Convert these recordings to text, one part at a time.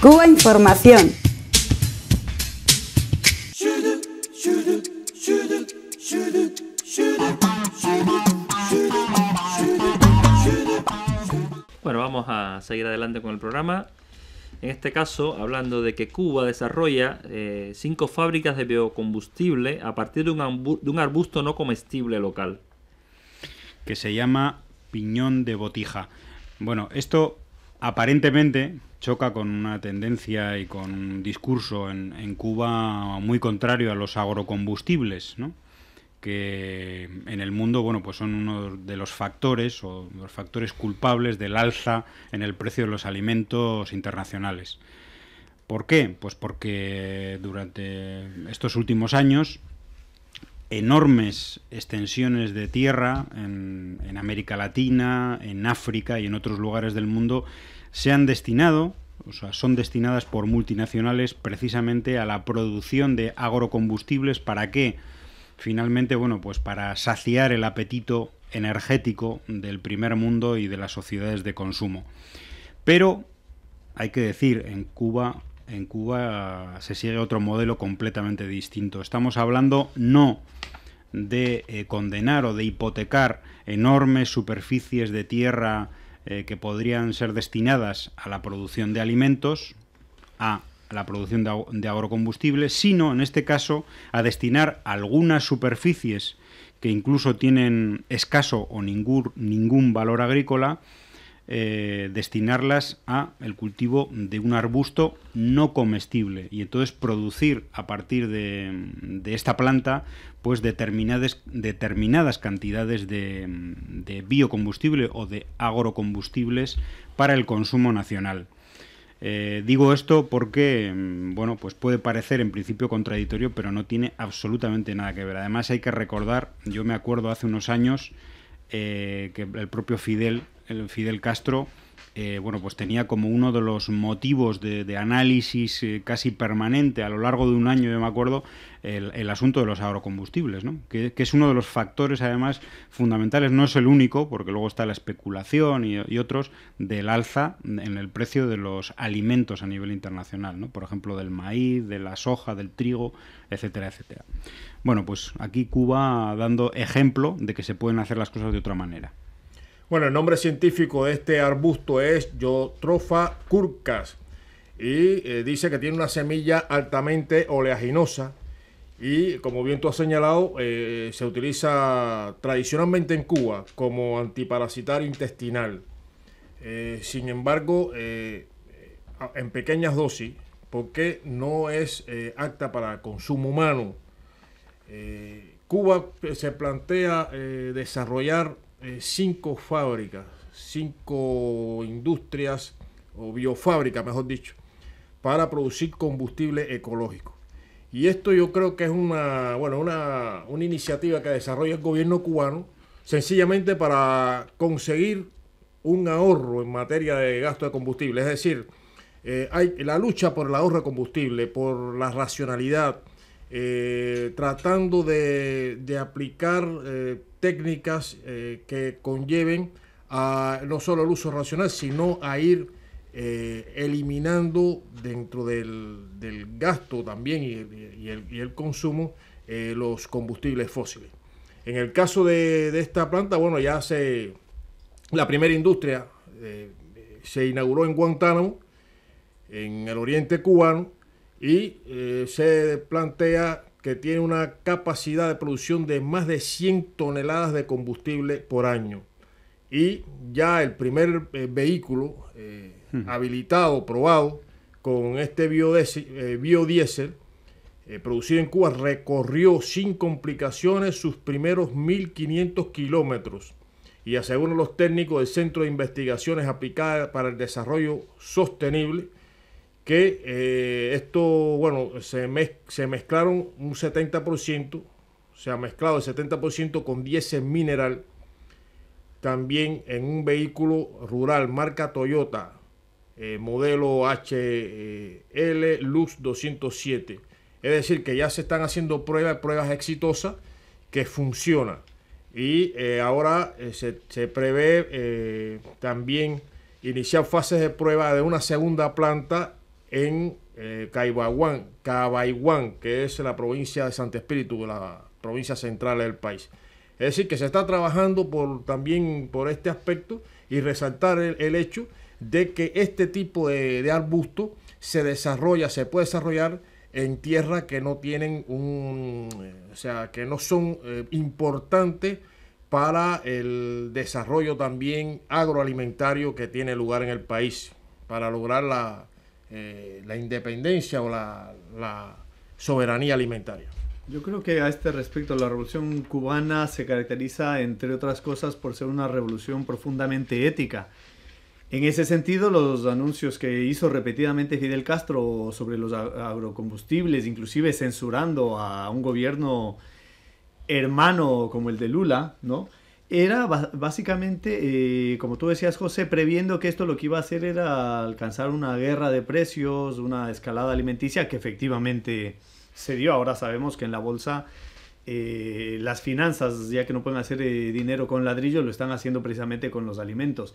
Cuba Información. Bueno, vamos a seguir adelante con el programa. En este caso, hablando de que Cuba desarrolla eh, cinco fábricas de biocombustible a partir de un arbusto no comestible local. Que se llama piñón de botija. Bueno, esto aparentemente choca con una tendencia y con un discurso en, en Cuba muy contrario a los agrocombustibles, ¿no? que en el mundo bueno pues son uno de los factores o los factores culpables del alza en el precio de los alimentos internacionales. ¿Por qué? Pues porque durante estos últimos años enormes extensiones de tierra en, América Latina, en África y en otros lugares del mundo se han destinado, o sea, son destinadas por multinacionales precisamente a la producción de agrocombustibles. ¿Para qué? Finalmente, bueno, pues para saciar el apetito energético del primer mundo y de las sociedades de consumo. Pero hay que decir, en Cuba en Cuba se sigue otro modelo completamente distinto. Estamos hablando no de eh, condenar o de hipotecar enormes superficies de tierra eh, que podrían ser destinadas a la producción de alimentos, a la producción de, de agrocombustibles, sino en este caso a destinar algunas superficies que incluso tienen escaso o ningún, ningún valor agrícola eh, destinarlas a el cultivo de un arbusto no comestible y entonces producir a partir de, esta planta pues determinadas, determinadas cantidades de, biocombustible o de agrocombustibles para el consumo nacional. Eh, digo esto porque, mm, bueno, pues puede parecer en principio contradictorio, pero no tiene absolutamente nada que ver. Además hay que recordar, yo me acuerdo hace unos años eh, que el propio Fidel el Fidel Castro eh, bueno, pues tenía como uno de los motivos de, análisis eh, casi permanente a lo largo de un año, yo me acuerdo, el, asunto de los agrocombustibles, ¿no? que, es uno de los factores además fundamentales, no es el único, porque luego está la especulación y, y otros, del alza en el precio de los alimentos a nivel internacional, ¿no? por ejemplo, del maíz, de la soja, del trigo, etcétera, etcétera. Bueno, pues aquí Cuba dando ejemplo de que se pueden hacer las cosas de otra manera. Bueno, el nombre científico de este arbusto es Yotrofa curcas y eh, dice que tiene una semilla altamente oleaginosa y como bien tú has señalado, eh, se utiliza tradicionalmente en Cuba como antiparasitario intestinal. Eh, sin embargo, en pequeñas dosis, porque no es apta para consumo humano. Cuba se plantea desarrollar eh, cinco fábricas, cinco industrias o biofábricas, mejor dicho, para producir combustible ecológico. Y esto yo creo que es una, bueno, una, iniciativa que desarrolla el gobierno cubano sencillamente para conseguir un ahorro en materia de gasto de combustible. Es decir, eh, hay la lucha por el ahorro de combustible, por la racionalidad, eh, tratando de, aplicar técnicas eh, que conlleven a no solo el uso racional, sino a ir eh, eliminando dentro del, del, gasto también y, el, consumo eh, los combustibles fósiles. En el caso de, de, esta planta, bueno, ya se la primera industria se inauguró en Guantánamo, en el oriente cubano, y se plantea que tiene una capacidad de producción de más de 100 toneladas de combustible por año. Y ya el primer eh, vehículo eh, habilitado, probado, con este eh, biodiesel, producido en Cuba, recorrió sin complicaciones sus primeros 1.500 kilómetros. Y según los técnicos del Centro de Investigaciones Aplicadas para el Desarrollo Sostenible, que eh, esto, bueno, se, se mezclaron un 70%, se ha mezclado el 70% con diésel mineral, también en un vehículo rural marca Toyota, eh, modelo HL Lux 207. Es decir, que ya se están haciendo pruebas, pruebas exitosas que funciona Y eh, ahora se, se, prevé también iniciar fases de prueba de una segunda planta en eh, Caibaguán, que es la provincia de Santo Espíritu, la provincia central del país. Es decir, que se está trabajando por, también por este aspecto y resaltar el, hecho de que este tipo de, arbusto se desarrolla, se puede desarrollar en tierras que no tienen un, eh, o sea, que no son eh, importantes para el desarrollo también agroalimentario que tiene lugar en el país, para lograr la, eh, la independencia o la, la soberanía alimentaria. Yo creo que a este respecto la revolución cubana se caracteriza, entre otras cosas, por ser una revolución profundamente ética. En ese sentido, los anuncios que hizo repetidamente Fidel Castro sobre los agrocombustibles, inclusive censurando a un gobierno hermano como el de Lula, ¿no? era básicamente, eh, como tú decías, José, previendo que esto lo que iba a hacer era alcanzar una guerra de precios, una escalada alimenticia que efectivamente se dio. Ahora sabemos que en la bolsa eh, las finanzas, ya que no pueden hacer eh, dinero con ladrillo, lo están haciendo precisamente con los alimentos.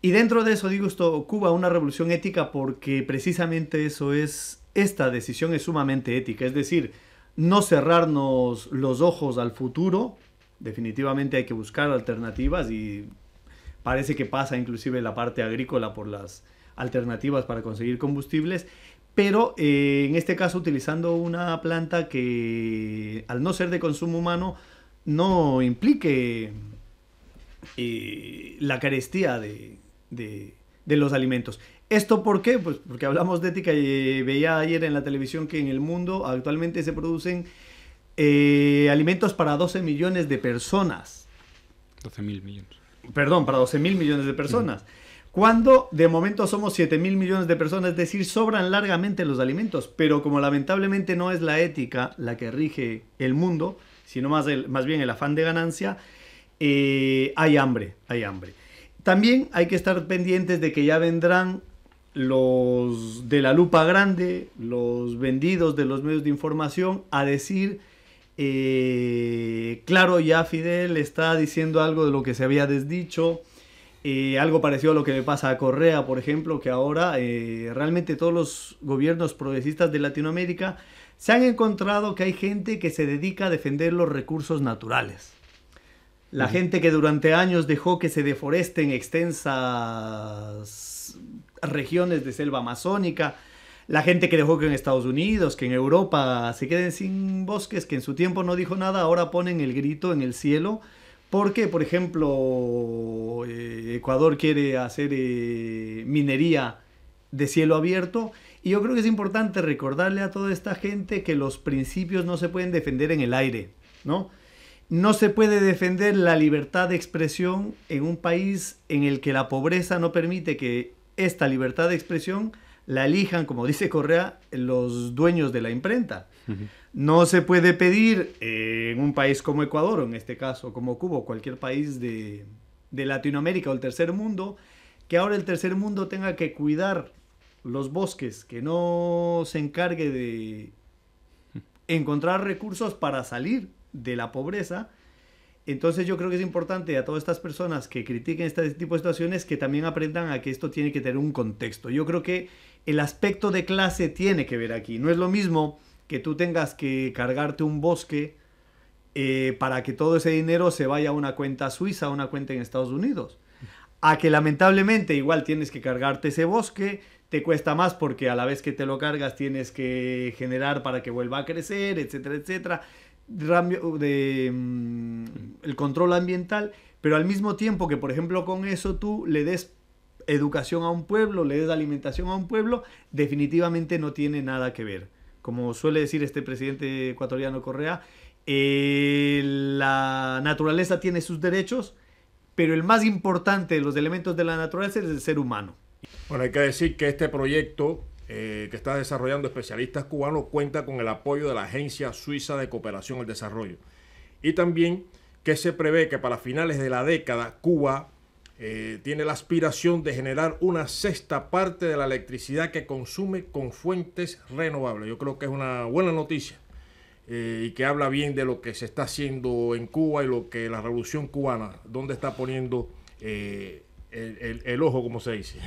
Y dentro de eso, digo esto, Cuba, una revolución ética porque precisamente eso es, esta decisión es sumamente ética, es decir, no cerrarnos los ojos al futuro definitivamente hay que buscar alternativas y parece que pasa inclusive la parte agrícola por las alternativas para conseguir combustibles, pero eh, en este caso utilizando una planta que al no ser de consumo humano no implique eh, la carestía de, de, de, los alimentos. ¿Esto por qué? Pues porque hablamos de ética y eh, veía ayer en la televisión que en el mundo actualmente se producen eh, alimentos para 12 millones de personas. 12 mil millones. Perdón, para 12 mil millones de personas. Cuando de momento somos 7 mil millones de personas, es decir, sobran largamente los alimentos, pero como lamentablemente no es la ética la que rige el mundo, sino más, más bien el afán de ganancia, eh, hay hambre, hay hambre. También hay que estar pendientes de que ya vendrán los de la lupa grande, los vendidos de los medios de información, a decir eh, claro, ya Fidel está diciendo algo de lo que se había desdicho. Eh, algo parecido a lo que le pasa a Correa, por ejemplo, que ahora eh, realmente todos los gobiernos progresistas de Latinoamérica se han encontrado que hay gente que se dedica a defender los recursos naturales. La gente que durante años dejó que se deforesten extensas regiones de selva amazónica, la gente que dejó que en Estados Unidos, que en Europa se queden sin bosques, que en su tiempo no dijo nada, ahora ponen el grito en el cielo. Porque, por ejemplo, eh, Ecuador quiere hacer eh, minería de cielo abierto. Y yo creo que es importante recordarle a toda esta gente que los principios no se pueden defender en el aire, ¿no? No se puede defender la libertad de expresión en un país en el que la pobreza no permite que esta libertad de expresión la elijan, como dice Correa, los dueños de la imprenta. No se puede pedir en un país como Ecuador, en este caso, como Cuba, o cualquier país de, de Latinoamérica o el tercer mundo, que ahora el tercer mundo tenga que cuidar los bosques, que no se encargue de encontrar recursos para salir de la pobreza, entonces yo creo que es importante a todas estas personas que critiquen este tipo de situaciones que también aprendan a que esto tiene que tener un contexto. Yo creo que el aspecto de clase tiene que ver aquí. No es lo mismo que tú tengas que cargarte un bosque eh, para que todo ese dinero se vaya a una cuenta suiza, a una cuenta en Estados Unidos. A que lamentablemente igual tienes que cargarte ese bosque, te cuesta más porque a la vez que te lo cargas tienes que generar para que vuelva a crecer, etcétera, etcétera de mm, el control ambiental, pero al mismo tiempo que, por ejemplo, con eso tú le des educación a un pueblo, le des alimentación a un pueblo, definitivamente no tiene nada que ver. Como suele decir este presidente ecuatoriano Correa, eh, la naturaleza tiene sus derechos, pero el más importante de los elementos de la naturaleza es el ser humano. Bueno, hay que decir que este proyecto eh, que está desarrollando especialistas cubanos cuenta con el apoyo de la Agencia Suiza de Cooperación al Desarrollo. Y también que se prevé que para finales de la década Cuba eh, tiene la aspiración de generar una sexta parte de la electricidad que consume con fuentes renovables. Yo creo que es una buena noticia eh, y que habla bien de lo que se está haciendo en Cuba y lo que la revolución cubana, donde está poniendo el ojo, como se dice.